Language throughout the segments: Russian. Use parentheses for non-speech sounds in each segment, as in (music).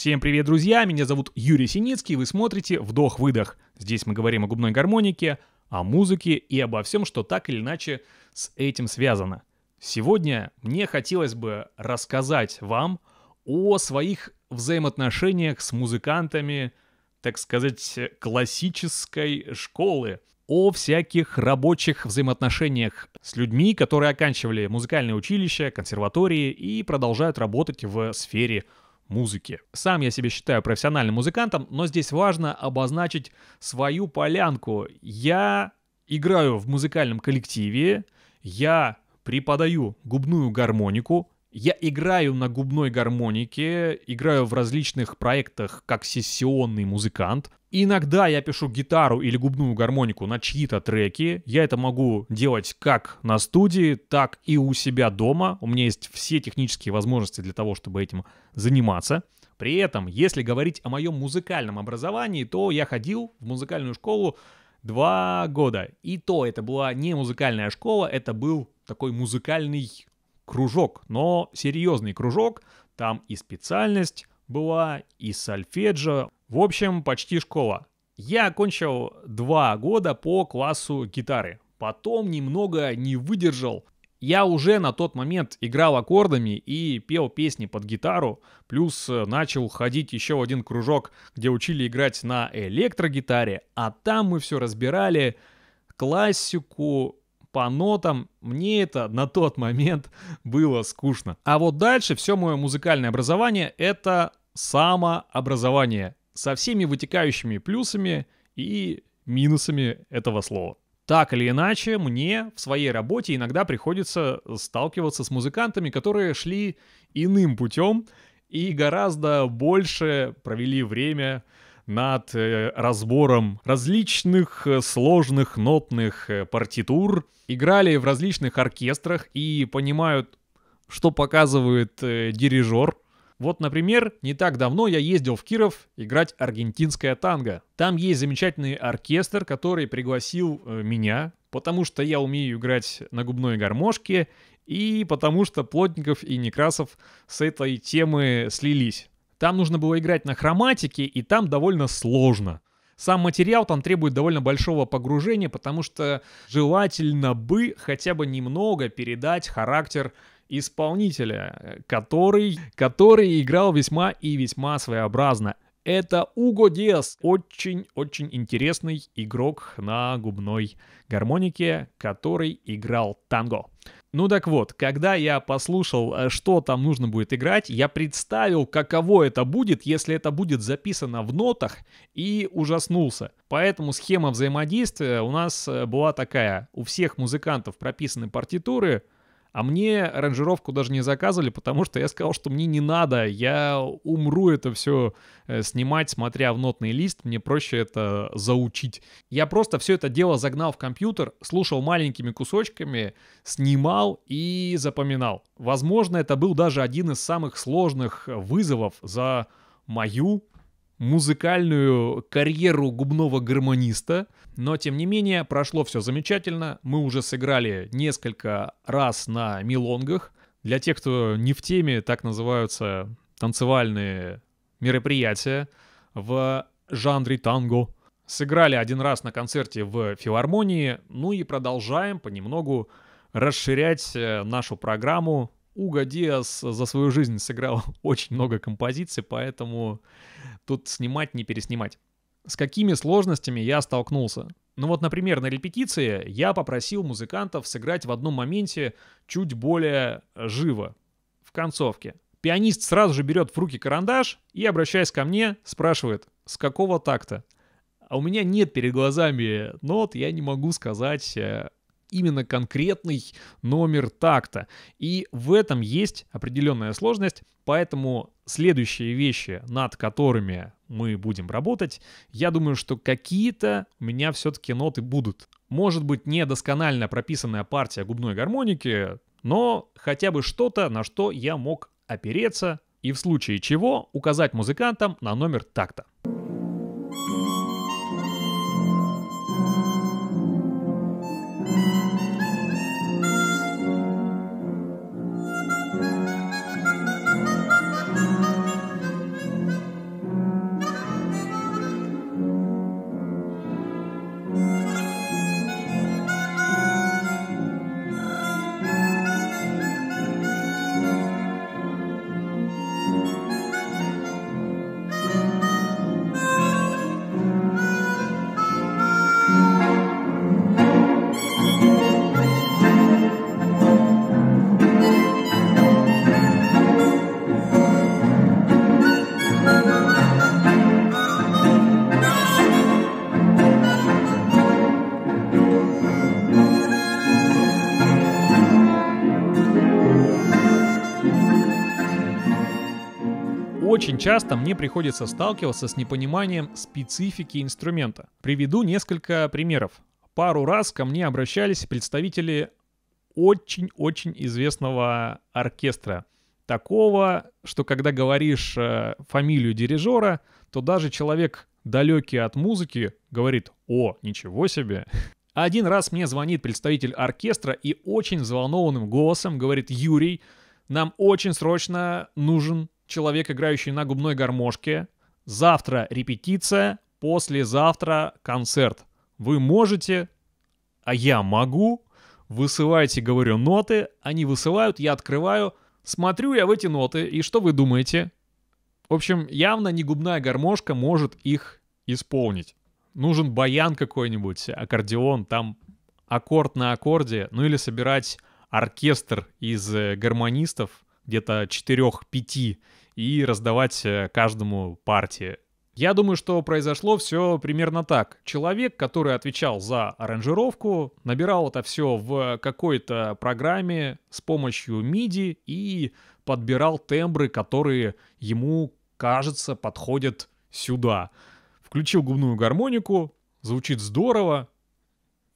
Всем привет, друзья! Меня зовут Юрий Синицкий, вы смотрите «Вдох-выдох». Здесь мы говорим о губной гармонике, о музыке и обо всем, что так или иначе с этим связано. Сегодня мне хотелось бы рассказать вам о своих взаимоотношениях с музыкантами, так сказать, классической школы, о всяких рабочих взаимоотношениях с людьми, которые оканчивали музыкальное училище, консерватории и продолжают работать в сфере музыки. Сам я себя считаю профессиональным музыкантом, но здесь важно обозначить свою полянку. Я играю в музыкальном коллективе, я преподаю губную гармонику, я играю на губной гармонике, играю в различных проектах как сессионный музыкант. Иногда я пишу гитару или губную гармонику на чьи-то треки. Я это могу делать как на студии, так и у себя дома. У меня есть все технические возможности для того, чтобы этим заниматься. При этом, если говорить о моем музыкальном образовании, то я ходил в музыкальную школу два года. И то это была не музыкальная школа, это был такой музыкальный кружок, но серьезный кружок, там и специальность была, и сольфеджио, в общем, почти школа. Я окончил два года по классу гитары, потом немного не выдержал. Я уже на тот момент играл аккордами и пел песни под гитару, плюс э, начал ходить еще в один кружок, где учили играть на электрогитаре, а там мы все разбирали классику по нотам. Мне это на тот момент было скучно. А вот дальше все мое музыкальное образование — это самообразование со всеми вытекающими плюсами и минусами этого слова. Так или иначе, мне в своей работе иногда приходится сталкиваться с музыкантами, которые шли иным путем и гораздо больше провели время над э, разбором различных э, сложных нотных э, партитур, играли в различных оркестрах и понимают, что показывает дирижер. Вот, например, не так давно я ездил в Киров играть аргентинское танго. Там есть замечательный оркестр, который пригласил меня, потому что я умею играть на губной гармошке, и потому что Плотников и Некрасов с этой темы слились. Там нужно было играть на хроматике, и там довольно сложно. Сам материал там требует довольно большого погружения, потому что желательно бы хотя бы немного передать характер исполнителя, который, который играл весьма и весьма своеобразно. Это Уго Диас, очень-очень интересный игрок на губной гармонике, который играл танго. Ну так вот, когда я послушал, э, что там нужно будет играть, я представил, каково это будет, если это будет записано в нотах, и ужаснулся. Поэтому схема взаимодействия у нас э, была такая. У всех музыкантов прописаны партитуры, а мне ранжировку даже не заказывали, потому что я сказал, что мне не надо, я умру это все э, снимать, смотря в нотный лист, мне проще это заучить. Я просто все это дело загнал в компьютер, слушал маленькими кусочками, снимал и запоминал. Возможно, это был даже один из самых сложных э, вызовов за мою музыкальную карьеру губного гармониста. Но, тем не менее, прошло все замечательно. Мы уже сыграли несколько раз на милонгах. Для тех, кто не в теме, так называются танцевальные мероприятия в жанре танго. Сыграли один раз на концерте в филармонии, ну и продолжаем понемногу расширять э, нашу программу Уго Диас за свою жизнь сыграл (laughs) очень много композиций, поэтому тут снимать не переснимать. С какими сложностями я столкнулся? Ну вот, например, на репетиции я попросил музыкантов сыграть в одном моменте чуть более живо, в концовке. Пианист сразу же берет в руки карандаш и, обращаясь ко мне, спрашивает, с какого такта? А у меня нет перед глазами нот, я не могу сказать, э, именно конкретный номер такта. И в этом есть определенная сложность, поэтому следующие вещи, над которыми мы будем работать, я думаю, что какие-то у меня все-таки ноты будут. Может быть, не досконально прописанная партия губной гармоники, но хотя бы что-то, на что я мог опереться и в случае чего указать музыкантам на номер такта. часто мне приходится сталкиваться с непониманием специфики инструмента. Приведу несколько примеров. Пару раз ко мне обращались представители очень-очень известного оркестра. Такого, что когда говоришь э, фамилию дирижера, то даже человек, далекий от музыки, говорит «О, ничего себе!». Один раз мне звонит представитель оркестра и очень взволнованным голосом говорит «Юрий, нам очень срочно нужен человек, играющий на губной гармошке. Завтра репетиция, послезавтра концерт. Вы можете, а я могу. Высылайте, говорю, ноты. Они высылают, я открываю. Смотрю я в эти ноты, и что вы думаете? В общем, явно не губная гармошка может их исполнить. Нужен баян какой-нибудь, аккордеон, там аккорд на аккорде, ну или собирать оркестр из э, гармонистов, где-то 4-5 и раздавать э, каждому партии. Я думаю, что произошло все примерно так. Человек, который отвечал за аранжировку, набирал это все в какой-то программе с помощью MIDI и подбирал тембры, которые ему, кажется, подходят сюда. Включил губную гармонику, звучит здорово.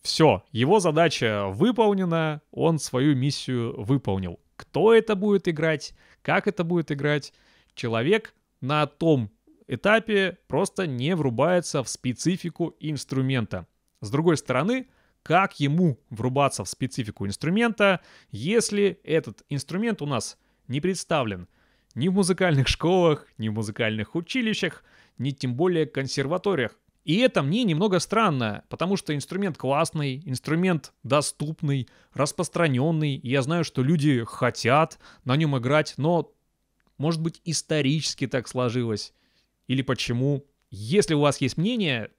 Все, его задача выполнена, он свою миссию выполнил. Кто это будет играть, как это будет играть, человек на том этапе просто не врубается в специфику инструмента. С другой стороны, как ему врубаться в специфику инструмента, если этот инструмент у нас не представлен ни в музыкальных школах, ни в музыкальных училищах, ни тем более консерваториях. И это мне немного странно, потому что инструмент классный, инструмент доступный, распространенный. И я знаю, что люди хотят на нем играть, но может быть, исторически так сложилось? Или почему? Если у вас есть мнение,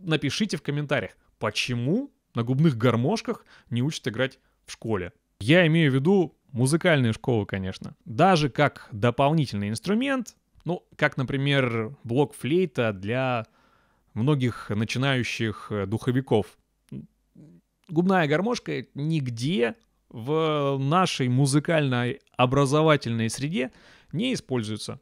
напишите в комментариях, почему на губных гармошках не учат играть в школе. Я имею в виду музыкальные школы, конечно. Даже как дополнительный инструмент, ну, как, например, блок флейта для многих начинающих э, духовиков. Губная гармошка нигде в нашей музыкальной образовательной среде не используется.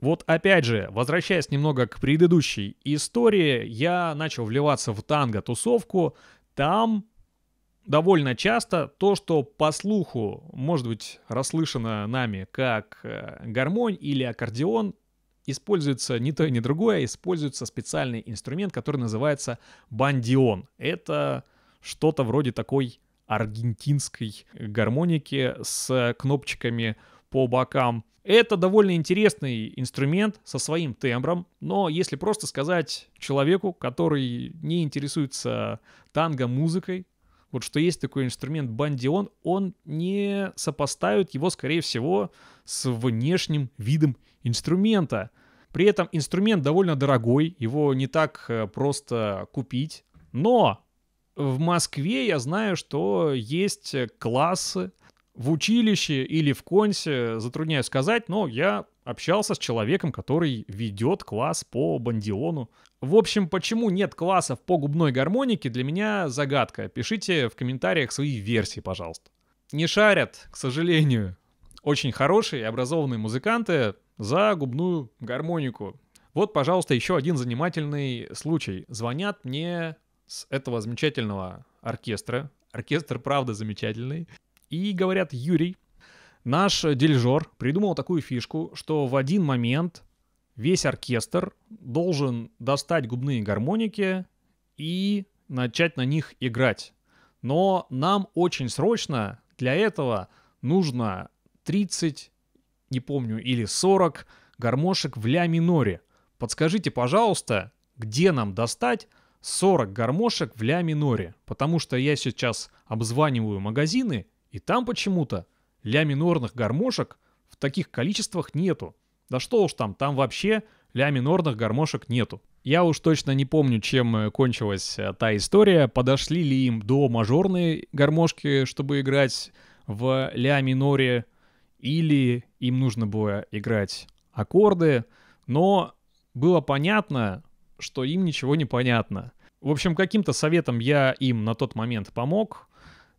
Вот опять же, возвращаясь немного к предыдущей истории, я начал вливаться в танго-тусовку. Там довольно часто то, что по слуху может быть расслышано нами как э, гармонь или аккордеон, используется не то и не другое, используется специальный инструмент, который называется бандион. Это что-то вроде такой аргентинской гармоники с кнопочками по бокам. Это довольно интересный инструмент со своим тембром, но если просто сказать человеку, который не интересуется танго-музыкой, вот что есть такой инструмент бандион, он не сопоставит его, скорее всего, с внешним видом инструмента. При этом инструмент довольно дорогой, его не так э, просто купить. Но в Москве я знаю, что есть классы в училище или в консе, затрудняюсь сказать, но я общался с человеком, который ведет класс по бандиону. В общем, почему нет классов по губной гармонике, для меня загадка. Пишите в комментариях свои версии, пожалуйста. Не шарят, к сожалению, очень хорошие и образованные музыканты за губную гармонику. Вот, пожалуйста, еще один занимательный случай. Звонят мне с этого замечательного оркестра. Оркестр, правда, замечательный. И говорят, Юрий, наш дирижер придумал такую фишку, что в один момент весь оркестр должен достать губные гармоники и начать на них играть. Но нам очень срочно для этого нужно 30, не помню, или 40 гармошек в ля миноре. Подскажите, пожалуйста, где нам достать 40 гармошек в ля миноре? Потому что я сейчас обзваниваю магазины и там почему-то ля минорных гармошек в таких количествах нету. Да что уж там, там вообще ля минорных гармошек нету. Я уж точно не помню, чем э, кончилась э, та история, подошли ли им до мажорной гармошки, чтобы играть в ля миноре, или им нужно было играть аккорды, но было понятно, что им ничего не понятно. В общем, каким-то советом я им на тот момент помог,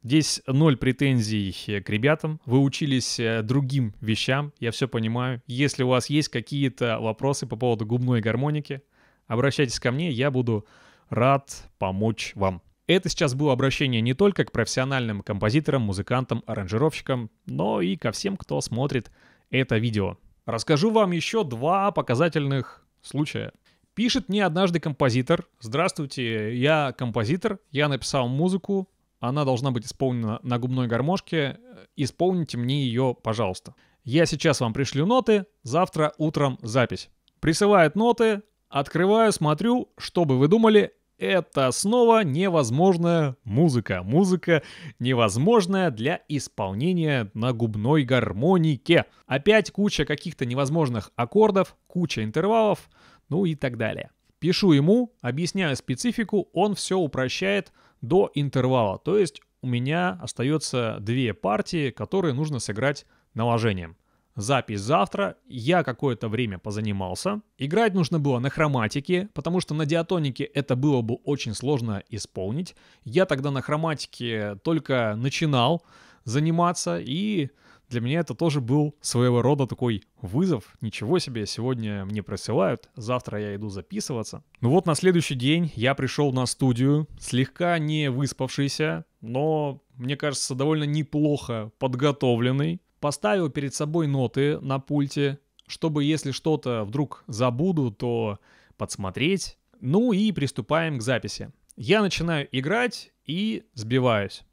Здесь ноль претензий э, к ребятам. Вы учились э, другим вещам, я все понимаю. Если у вас есть какие-то вопросы по поводу губной гармоники, обращайтесь ко мне, я буду рад помочь вам. Это сейчас было обращение не только к профессиональным композиторам, музыкантам, аранжировщикам, но и ко всем, кто смотрит это видео. Расскажу вам еще два показательных случая. Пишет мне однажды композитор. Здравствуйте, я композитор, я написал музыку, она должна быть исполнена на губной гармошке. Э, исполните мне ее, пожалуйста. Я сейчас вам пришлю ноты, завтра утром запись. Присылает ноты, открываю, смотрю, что бы вы думали, это снова невозможная музыка. Музыка невозможная для исполнения на губной гармонике. Опять куча каких-то невозможных аккордов, куча интервалов, ну и так далее. Пишу ему, объясняю специфику, он все упрощает, до интервала. То есть у меня остается две партии, которые нужно сыграть наложением. Запись завтра, я какое-то время позанимался. Играть нужно было на хроматике, потому что на диатонике это было бы очень сложно исполнить. Я тогда на хроматике только начинал заниматься и для меня это тоже был своего рода такой вызов. Ничего себе, сегодня мне присылают, завтра я иду записываться. Ну вот на следующий день я пришел на студию, слегка не выспавшийся, но, мне кажется, довольно неплохо подготовленный. Поставил перед собой ноты на пульте, чтобы, если что-то вдруг забуду, то подсмотреть. Ну и приступаем к записи. Я начинаю играть и сбиваюсь.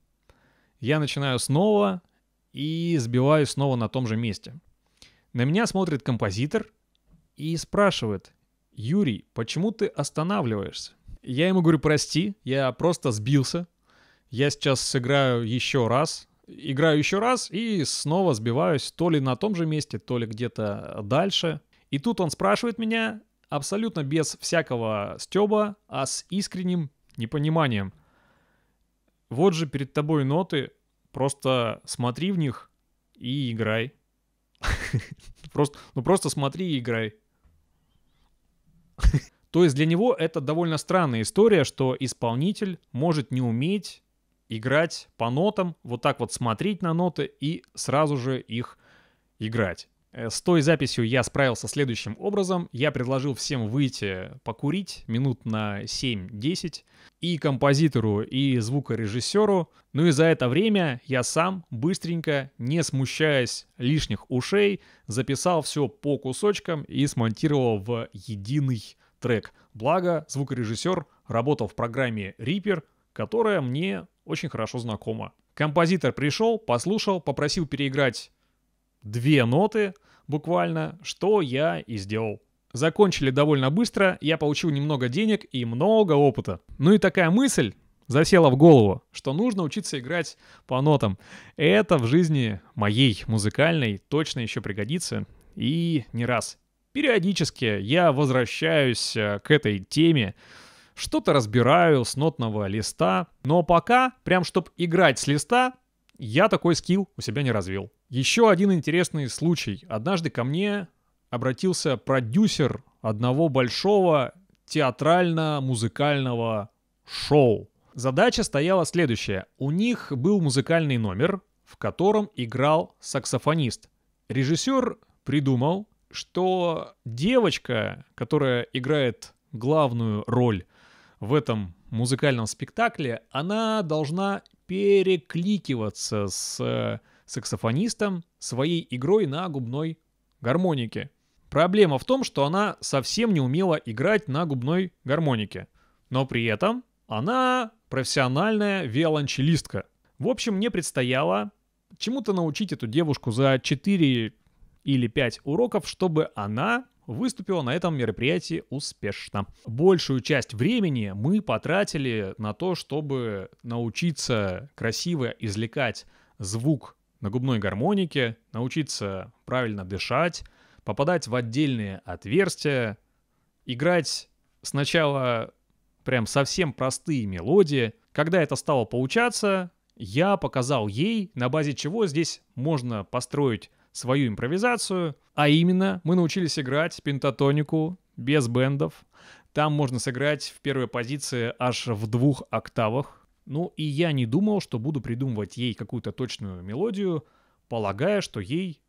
Я начинаю снова, и сбиваю снова на том же месте. На меня смотрит композитор и спрашивает, «Юрий, почему ты останавливаешься?» Я ему говорю, «Прости, я просто сбился, я сейчас сыграю еще раз, играю еще раз и снова сбиваюсь то ли на том же месте, то ли где-то дальше». И тут он спрашивает меня, абсолютно без всякого стеба, а с искренним непониманием. Вот же перед тобой ноты, Просто смотри в них и играй. (laughs) Просто, ну просто смотри и играй. (laughs) То есть для него это довольно странная история, что исполнитель может не уметь играть по нотам, вот так вот смотреть на ноты и сразу же их играть. Э, с той записью я справился следующим образом. Я предложил всем выйти покурить минут на 7-10 и композитору, и звукорежиссеру. Ну и за это время я сам быстренько, не смущаясь лишних ушей, записал все по кусочкам и смонтировал в единый трек. Благо, звукорежиссер работал в программе Reaper, которая мне очень хорошо знакома. Композитор пришел, послушал, попросил переиграть две ноты буквально, что я и сделал. Закончили довольно быстро, я получил немного денег и много опыта. Ну и такая мысль засела в голову, что нужно учиться играть по нотам. Это в жизни моей музыкальной точно еще пригодится и не раз. Периодически я возвращаюсь э, к этой теме, что-то разбираю с нотного листа, но пока, прям чтобы играть с листа, я такой скилл у себя не развил. Еще один интересный случай. Однажды ко мне обратился продюсер одного большого театрально-музыкального шоу. Задача стояла следующая. У них был музыкальный номер, в котором играл саксофонист. Режиссер придумал, что девочка, которая играет главную роль в этом музыкальном спектакле, она должна перекликиваться с саксофонистом своей игрой на губной гармонике. Проблема в том, что она совсем не умела играть на губной гармонике, но при этом она профессиональная виолончелистка. В общем, мне предстояло чему-то научить эту девушку за 4 или 5 уроков, чтобы она выступила на этом мероприятии успешно. Большую часть времени мы потратили на то, чтобы научиться красиво извлекать звук на губной гармонике, научиться правильно дышать, попадать в отдельные отверстия, играть сначала прям совсем простые мелодии. Когда это стало получаться, я показал ей, на базе чего здесь можно построить свою импровизацию, а именно мы научились играть пентатонику без бендов. Там можно сыграть в первой позиции аж в двух октавах, ну и я не думал, что буду придумывать ей какую-то точную мелодию, полагая, что ей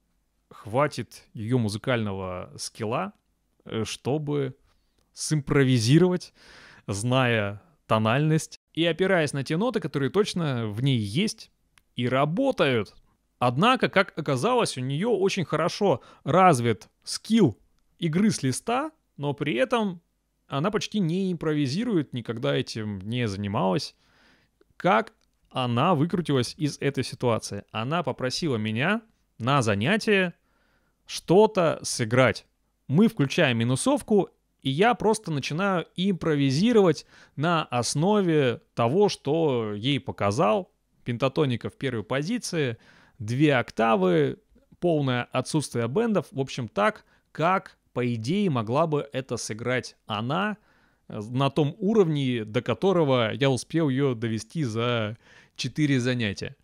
хватит ее музыкального скилла, э, чтобы симпровизировать, зная тональность и опираясь на те ноты, которые точно в ней есть и работают. Однако, как оказалось, у нее очень хорошо развит скилл игры с листа, но при этом она почти не импровизирует, никогда этим не занималась как она выкрутилась из этой ситуации. Она попросила меня на занятие что-то сыграть. Мы включаем минусовку, и я просто начинаю импровизировать на основе того, что ей показал. Пентатоника в первой позиции, две октавы, полное отсутствие бендов. В общем, так, как, по идее, могла бы это сыграть она – Э, на том уровне, до которого я успел ее довести за 4 занятия.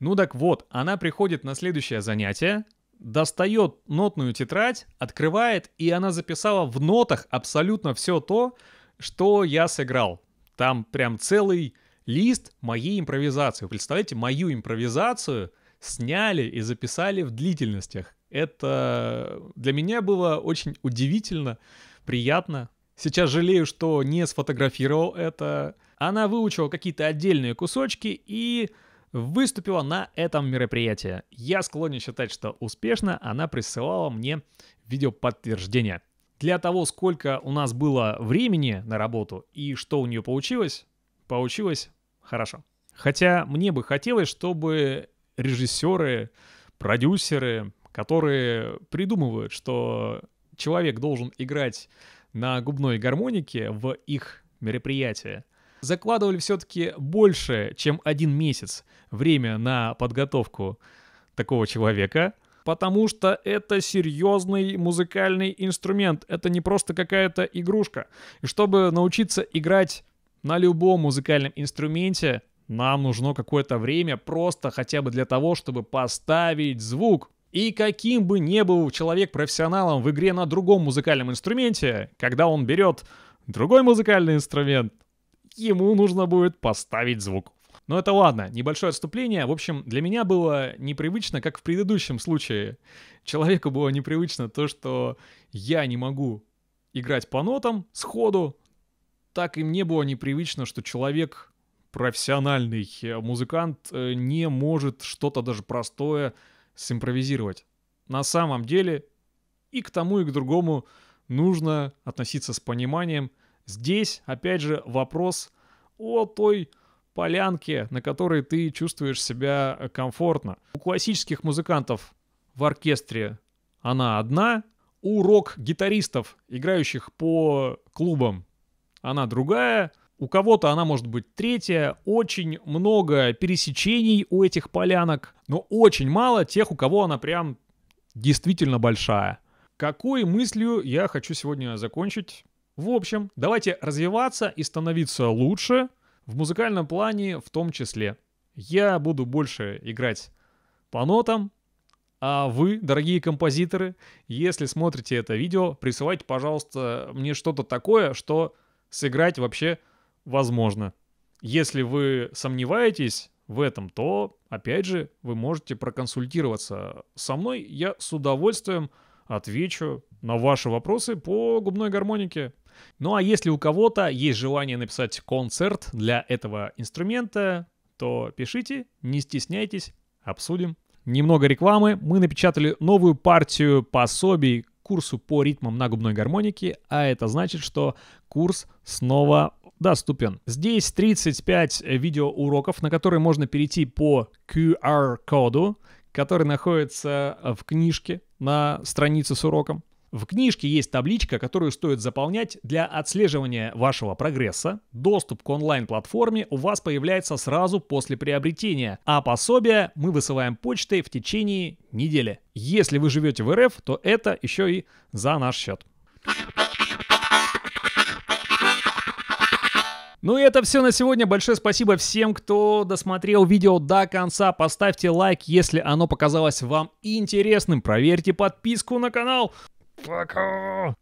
Ну так вот, она приходит на следующее занятие, достает нотную тетрадь, открывает, и она записала в нотах абсолютно все то, что я сыграл. Там прям целый лист моей импровизации. представляете, мою импровизацию сняли и записали в длительностях. Это э, для меня было очень удивительно, приятно, Сейчас жалею, что не сфотографировал это. Она выучила какие-то отдельные кусочки и выступила на этом мероприятии. Я склонен считать, что успешно она присылала мне видеоподтверждение. Для того, сколько у нас было времени на работу и что у нее получилось, получилось хорошо. Хотя мне бы хотелось, чтобы режиссеры, продюсеры, которые придумывают, что человек должен играть на губной гармонике в их мероприятие закладывали все-таки больше, чем один месяц время на подготовку такого человека, потому что это серьезный музыкальный инструмент, это не просто какая-то игрушка. И чтобы научиться играть на любом музыкальном инструменте, нам нужно какое-то время просто хотя бы для того, чтобы поставить звук, и каким бы ни был человек профессионалом в игре на другом музыкальном инструменте, когда он берет другой музыкальный инструмент, ему нужно будет поставить звук. Но это ладно, небольшое отступление. В общем, для меня было непривычно, как в предыдущем случае. Человеку было непривычно то, что я не могу играть по нотам сходу, так и мне было непривычно, что человек профессиональный э, музыкант э, не может что-то даже простое симпровизировать. На самом деле и к тому, и к другому нужно относиться с пониманием. Здесь, опять же, вопрос о той полянке, на которой ты чувствуешь себя комфортно. У классических музыкантов в оркестре она одна, у рок-гитаристов, играющих по клубам, она другая, у кого-то она может быть третья. Очень много пересечений у этих полянок, но очень мало тех, у кого она прям действительно большая. Какой мыслью я хочу сегодня закончить? В общем, давайте развиваться и становиться лучше в музыкальном плане в том числе. Я буду больше играть по нотам, а вы, дорогие композиторы, если смотрите это видео, присылайте, пожалуйста, мне что-то такое, что сыграть вообще возможно. Если вы сомневаетесь в этом, то, опять же, вы можете проконсультироваться со мной. Я с удовольствием отвечу на ваши вопросы по губной гармонике. Ну а если у кого-то есть желание написать концерт для этого инструмента, то пишите, не стесняйтесь, обсудим. Немного рекламы. Мы напечатали новую партию пособий курсу по ритмам на губной гармонике, а это значит, что курс снова доступен. Здесь 35 э, видеоуроков, на которые можно перейти по QR-коду, который находится э, в книжке на странице с уроком. В книжке есть табличка, которую стоит заполнять для отслеживания вашего прогресса. Доступ к онлайн-платформе у вас появляется сразу после приобретения, а пособие мы высылаем почтой в течение недели. Если вы живете в РФ, то это еще и за наш счет. Ну и это все на сегодня. Большое спасибо всем, кто досмотрел видео до конца. Поставьте лайк, если оно показалось вам интересным. Проверьте подписку на канал. Пока!